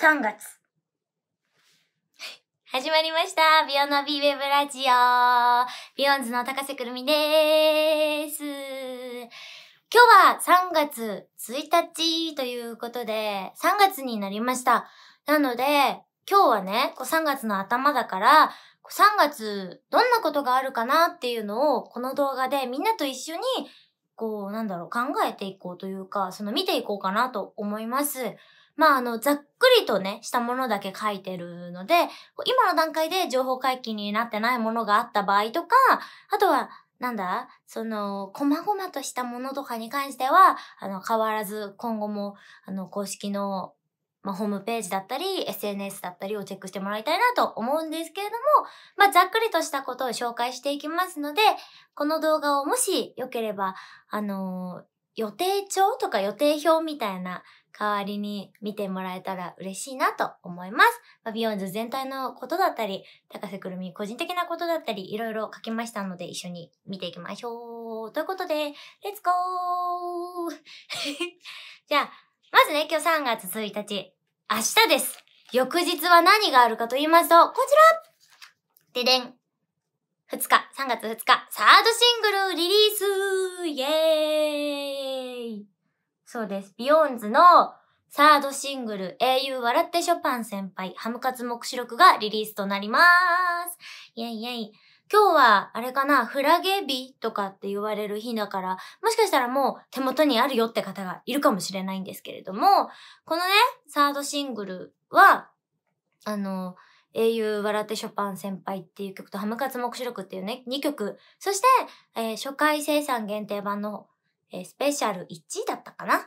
3月。始まりました。ビオンの B ウェブラジオ。ビヨンズの高瀬くるみです。今日は3月1日ということで、3月になりました。なので、今日はね、こう3月の頭だから、3月どんなことがあるかなっていうのを、この動画でみんなと一緒に、こう、なんだろう、考えていこうというか、その見ていこうかなと思います。まあ、あの、ざっくりとね、したものだけ書いてるので、今の段階で情報解禁になってないものがあった場合とか、あとは、なんだその、細々としたものとかに関しては、あの、変わらず今後も、あの、公式の、まあ、ホームページだったり、SNS だったりをチェックしてもらいたいなと思うんですけれども、まあ、ざっくりとしたことを紹介していきますので、この動画をもしよければ、あのー、予定帳とか予定表みたいな代わりに見てもらえたら嬉しいなと思います。まあ、ビヨンズ全体のことだったり、高瀬くるみ個人的なことだったり、いろいろ書きましたので一緒に見ていきましょう。ということで、レッツゴーじゃあ、まずね、今日3月1日、明日です。翌日は何があるかと言いますと、こちらででん !2 日、3月2日、サードシングルリリースイェーイそうです。ビヨーンズのサードシングル、英雄笑ってショパン先輩、ハムカツ目視録がリリースとなります。イェイイェイ。今日は、あれかな、フラゲ日とかって言われる日だから、もしかしたらもう手元にあるよって方がいるかもしれないんですけれども、このね、サードシングルは、あの、英雄笑ってショパン先輩っていう曲とハムカツ目視録っていうね、2曲。そして、えー、初回生産限定版のえー、スペシャル1だったかな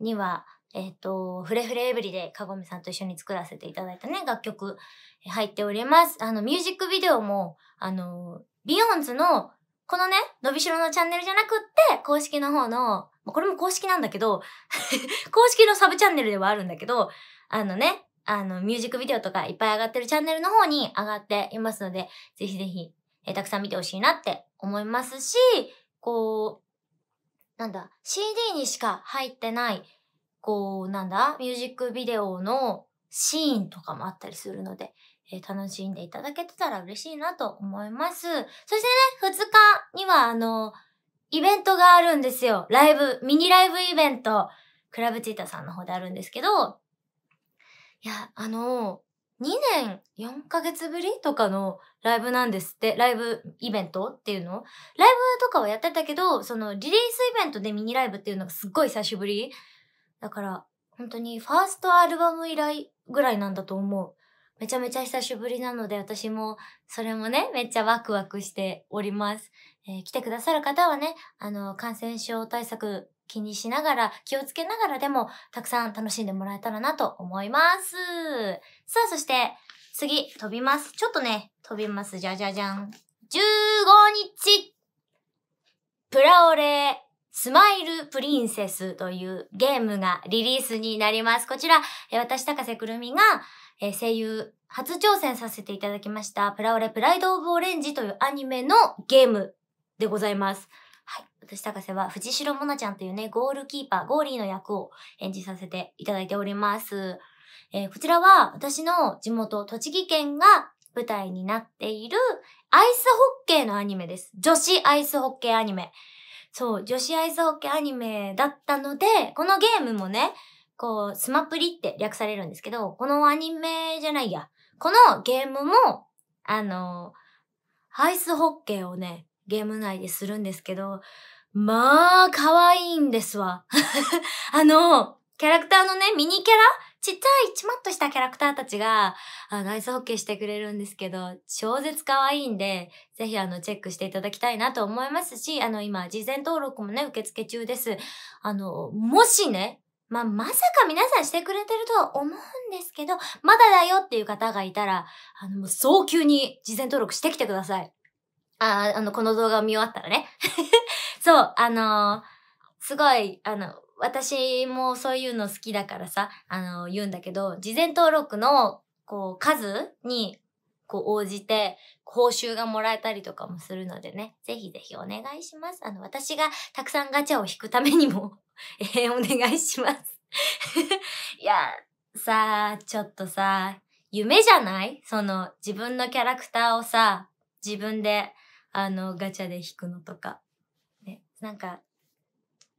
には、えっ、ー、と、フレフレエブリで、かごみさんと一緒に作らせていただいたね、楽曲、入っております。あの、ミュージックビデオも、あの、ビヨンズの、このね、伸びしろのチャンネルじゃなくって、公式の方の、これも公式なんだけど 公式のサブチャンネルではあるんだけど、あのね、あの、ミュージックビデオとかいっぱい上がってるチャンネルの方に上がっていますので、ぜひぜひ、えー、たくさん見てほしいなって思いますし、こう、なんだ、CD にしか入ってない、こう、なんだ、ミュージックビデオのシーンとかもあったりするので、えー、楽しんでいただけてたら嬉しいなと思います。そしてね、2日には、あの、イベントがあるんですよ。ライブ、ミニライブイベント、クラブチータさんの方であるんですけど、いや、あの、2年4ヶ月ぶりとかのライブなんですって、ライブイベントっていうのライブとかはやってたけど、そのリリースイベントでミニライブっていうのがすっごい久しぶり。だから、本当にファーストアルバム以来ぐらいなんだと思う。めちゃめちゃ久しぶりなので、私も、それもね、めっちゃワクワクしております。えー、来てくださる方はね、あの、感染症対策気にしながら、気をつけながらでも、たくさん楽しんでもらえたらなと思います。さあ、そして、次、飛びます。ちょっとね、飛びます。じゃじゃじゃん。15日プラオレスマイルプリンセスというゲームがリリースになります。こちら、私、高瀬くるみが声優初挑戦させていただきました、プラオレプライドオブオレンジというアニメのゲームでございます。私高瀬は藤代もなちゃんというね、ゴールキーパー、ゴーリーの役を演じさせていただいております。えー、こちらは私の地元、栃木県が舞台になっているアイスホッケーのアニメです。女子アイスホッケーアニメ。そう、女子アイスホッケーアニメだったので、このゲームもね、こう、スマプリって略されるんですけど、このアニメじゃないや。このゲームも、あの、アイスホッケーをね、ゲーム内でするんですけど、まあ、可愛いんですわ。あの、キャラクターのね、ミニキャラちっちゃい、ちまっとしたキャラクターたちが、あの、アイスホッケーしてくれるんですけど、超絶可愛いんで、ぜひあの、チェックしていただきたいなと思いますし、あの、今、事前登録もね、受付中です。あの、もしね、まあ、まさか皆さんしてくれてるとは思うんですけど、まだだよっていう方がいたら、あの、もう早急に事前登録してきてください。あ、あの、この動画を見終わったらね。そう、あのー、すごい、あの、私もそういうの好きだからさ、あのー、言うんだけど、事前登録の、こう、数に、こう、応じて、報酬がもらえたりとかもするのでね、ぜひぜひお願いします。あの、私がたくさんガチャを引くためにも えー、お願いします。いや、さあ、ちょっとさ、夢じゃないその、自分のキャラクターをさ、自分であの、ガチャで引くのとか。ね、なんか、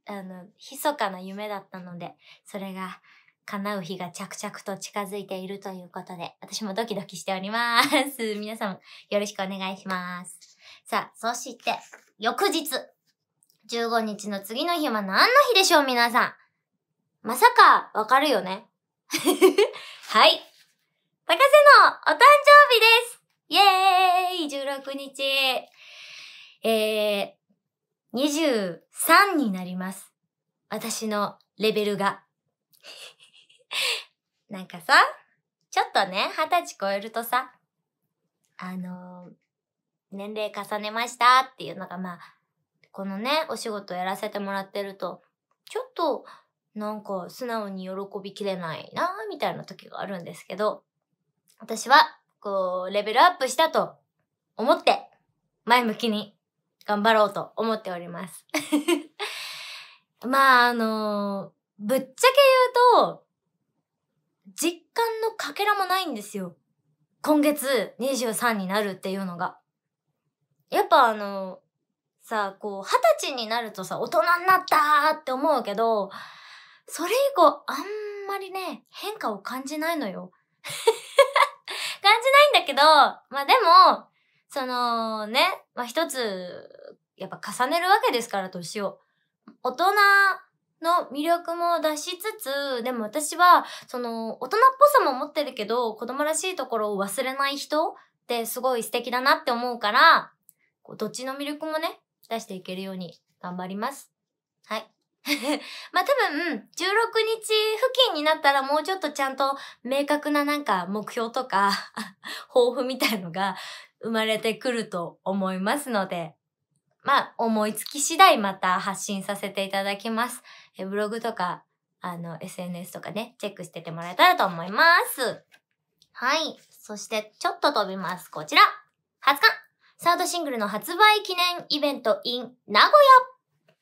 あの、密かな夢だったので、それが叶う日が着々と近づいているということで、私もドキドキしております。皆さん、よろしくお願いします。さあ、そして、翌日。15日の次の日は何の日でしょう、皆さん。まさか、わかるよね はい。高瀬のお誕生日ですイエーイ !16 日えー、23になります。私のレベルが。なんかさ、ちょっとね、二十歳超えるとさ、あのー、年齢重ねましたっていうのがまあ、このね、お仕事やらせてもらってると、ちょっと、なんか素直に喜びきれないなみたいな時があるんですけど、私はこう、レベルアップしたと思って、前向きに頑張ろうと思っております。まあ、あのー、ぶっちゃけ言うと、実感のかけらもないんですよ。今月23になるっていうのが。やっぱあのー、さあ、こう、二十歳になるとさ、大人になったって思うけど、それ以降あんまりね、変化を感じないのよ。いんだけど、まあでも、そのね、まあ一つ、やっぱ重ねるわけですから、年を。大人の魅力も出しつつ、でも私は、その、大人っぽさも持ってるけど、子供らしいところを忘れない人ってすごい素敵だなって思うから、こうどっちの魅力もね、出していけるように頑張ります。はい。まあ多分、16日付近になったらもうちょっとちゃんと明確ななんか目標とか 抱負みたいのが生まれてくると思いますので、まあ思いつき次第また発信させていただきます。えブログとか、あの SNS とかね、チェックしててもらえたらと思います。はい。そしてちょっと飛びます。こちら。20日サードシングルの発売記念イベント in 名古屋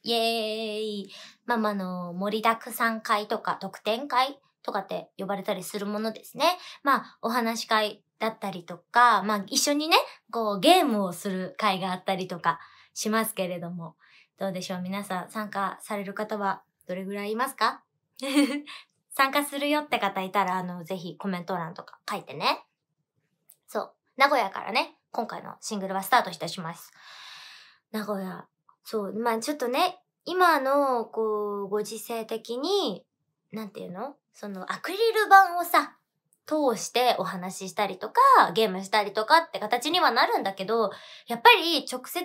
イエーイママの盛りだくさん会とか特典会とかって呼ばれたりするものですね。まあ、お話会だったりとか、まあ、一緒にね、こう、ゲームをする会があったりとかしますけれども、どうでしょう皆さん参加される方はどれぐらいいますか 参加するよって方いたら、あの、ぜひコメント欄とか書いてね。そう。名古屋からね、今回のシングルはスタートいたします。名古屋、そう、まあちょっとね、今の、こう、ご時世的に、なんていうのその、アクリル板をさ、通してお話ししたりとか、ゲームしたりとかって形にはなるんだけど、やっぱり直接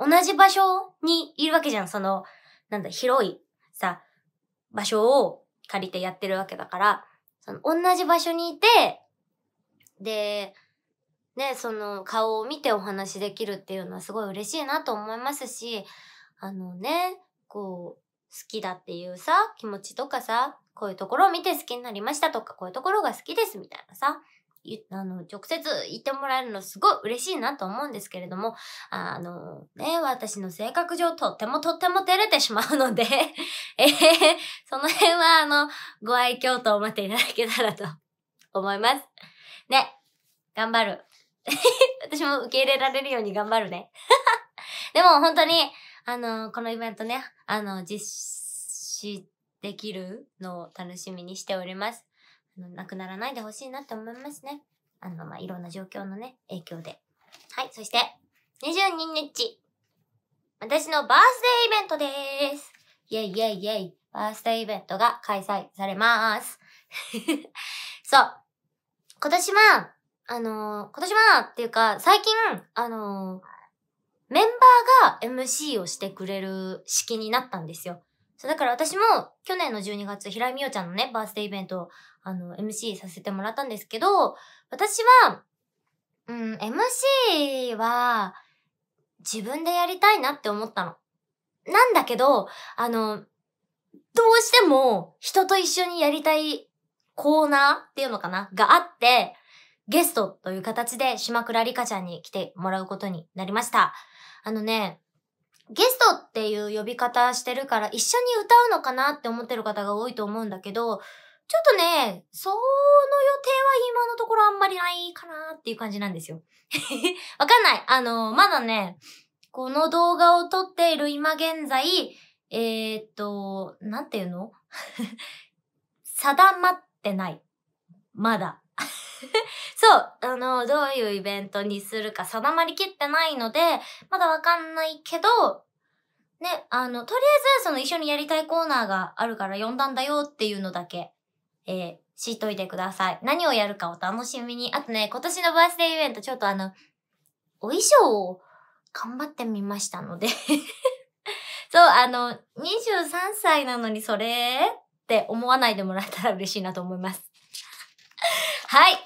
同じ場所にいるわけじゃん。その、なんだ、広いさ、場所を借りてやってるわけだから、その同じ場所にいて、で、ね、その顔を見てお話できるっていうのはすごい嬉しいなと思いますし、あのね、こう、好きだっていうさ、気持ちとかさ、こういうところを見て好きになりましたとか、こういうところが好きですみたいなさ、あの、直接言ってもらえるのすごい嬉しいなと思うんですけれども、あの、ね、私の性格上とってもとっても照れてしまうので えー、その辺はあの、ご愛嬌と思っていただけたらと思います。ね、頑張る。私も受け入れられるように頑張るね。でも本当に、あのこのイベントね、あの、実施できるのを楽しみにしております。なくならないでほしいなって思いますね。あの、まあ、いろんな状況のね、影響で。はい、そして、22日。私のバースデーイベントでーす。イェイイェイイェイ。バースデーイベントが開催されまーす。そう。今年は、あのー、今年は、っていうか、最近、あのー、メンバーが MC をしてくれる式になったんですよ。そう、だから私も、去年の12月、平井美桜ちゃんのね、バースデーイベントを、あの、MC させてもらったんですけど、私は、うん、MC は、自分でやりたいなって思ったの。なんだけど、あの、どうしても人と一緒にやりたいコーナーっていうのかながあって、ゲストという形で島倉里香ちゃんに来てもらうことになりました。あのね、ゲストっていう呼び方してるから一緒に歌うのかなって思ってる方が多いと思うんだけど、ちょっとね、その予定は今のところあんまりないかなっていう感じなんですよ。わかんない。あの、まだね、この動画を撮っている今現在、えー、っと、なんていうの 定まってない。まだ。そう、あの、どういうイベントにするか定まりきってないので、まだわかんないけど、ね、あの、とりあえず、その一緒にやりたいコーナーがあるから呼んだんだよっていうのだけ、えー、知っといてください。何をやるかお楽しみに。あとね、今年のバースデーイベント、ちょっとあの、お衣装を頑張ってみましたので そう、あの、23歳なのにそれって思わないでもらえたら嬉しいなと思います。はい。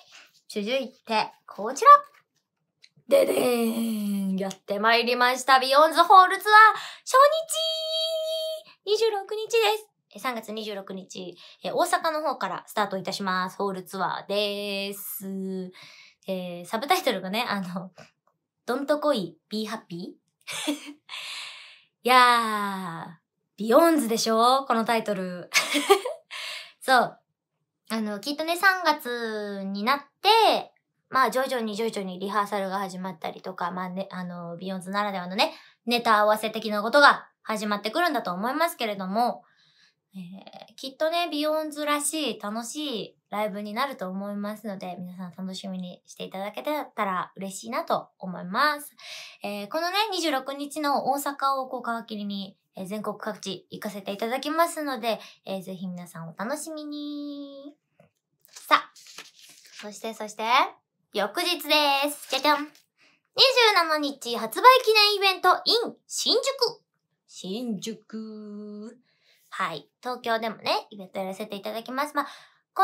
続いて、こちら。ででーんやってまいりました。ビヨンズホールツアー初日 !26 日です3月26日、え大阪の方からスタートいたします。ホールツアーです。えー、サブタイトルがね、あの、どんとこい、ビーハッピー いやー、ビヨンズでしょこのタイトル。そう。あの、きっとね、3月になって、まあ、徐々に徐々にリハーサルが始まったりとか、まあね、あの、ビヨンズならではのね、ネタ合わせ的なことが始まってくるんだと思いますけれども、えー、きっとね、ビヨンズらしい楽しいライブになると思いますので、皆さん楽しみにしていただけたら嬉しいなと思います。えー、このね、26日の大阪をこう皮切りに、えー、全国各地行かせていただきますので、えー、ぜひ皆さんお楽しみに。さあ、そしてそして、翌日です。じゃじゃん。27日発売記念イベント in 新宿。新宿。はい。東京でもね、イベントやらせていただきます。まあ、こ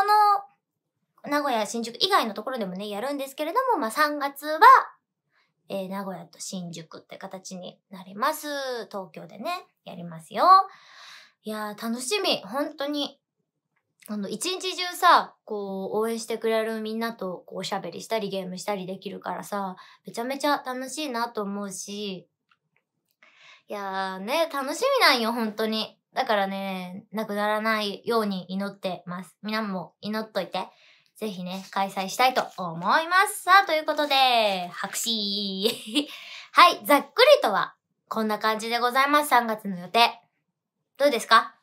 の、名古屋、新宿以外のところでもね、やるんですけれども、まあ、3月はえー、名古屋と新宿って形になります。東京でね、やりますよ。いやー、楽しみ。本当に。あの、一日中さ、こう、応援してくれるみんなと、こう、おしゃべりしたり、ゲームしたりできるからさ、めちゃめちゃ楽しいなと思うし、いやーね、楽しみなんよ、本当に。だからね、なくならないように祈ってます。みんなも祈っといて。ぜひね、開催したいと思います。さあ、ということで、白紙。はい、ざっくりとは、こんな感じでございます。3月の予定。どうですか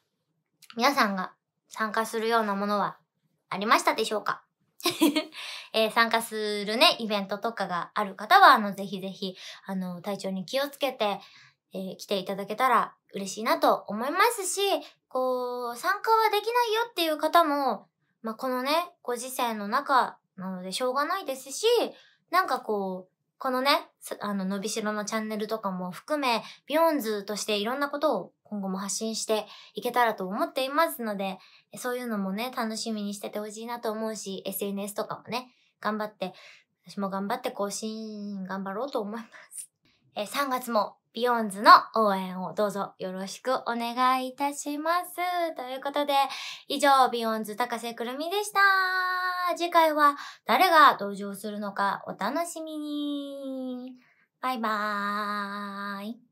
皆さんが参加するようなものはありましたでしょうか えー、参加するね、イベントとかがある方は、あの、ぜひぜひ、あの、体調に気をつけて、えー、来ていただけたら嬉しいなと思いますし、こう、参加はできないよっていう方も、まあ、このね、ご時世の中なのでしょうがないですし、なんかこう、このね、あの、伸びしろのチャンネルとかも含め、ビヨンズとしていろんなことを今後も発信していけたらと思っていますので、そういうのもね、楽しみにしててほしいなと思うし、SNS とかもね、頑張って、私も頑張って更新頑張ろうと思います。え3月もビヨンズの応援をどうぞよろしくお願いいたします。ということで、以上、ビヨンズ高瀬くるみでした。次回は誰が登場するのかお楽しみに。バイバーイ。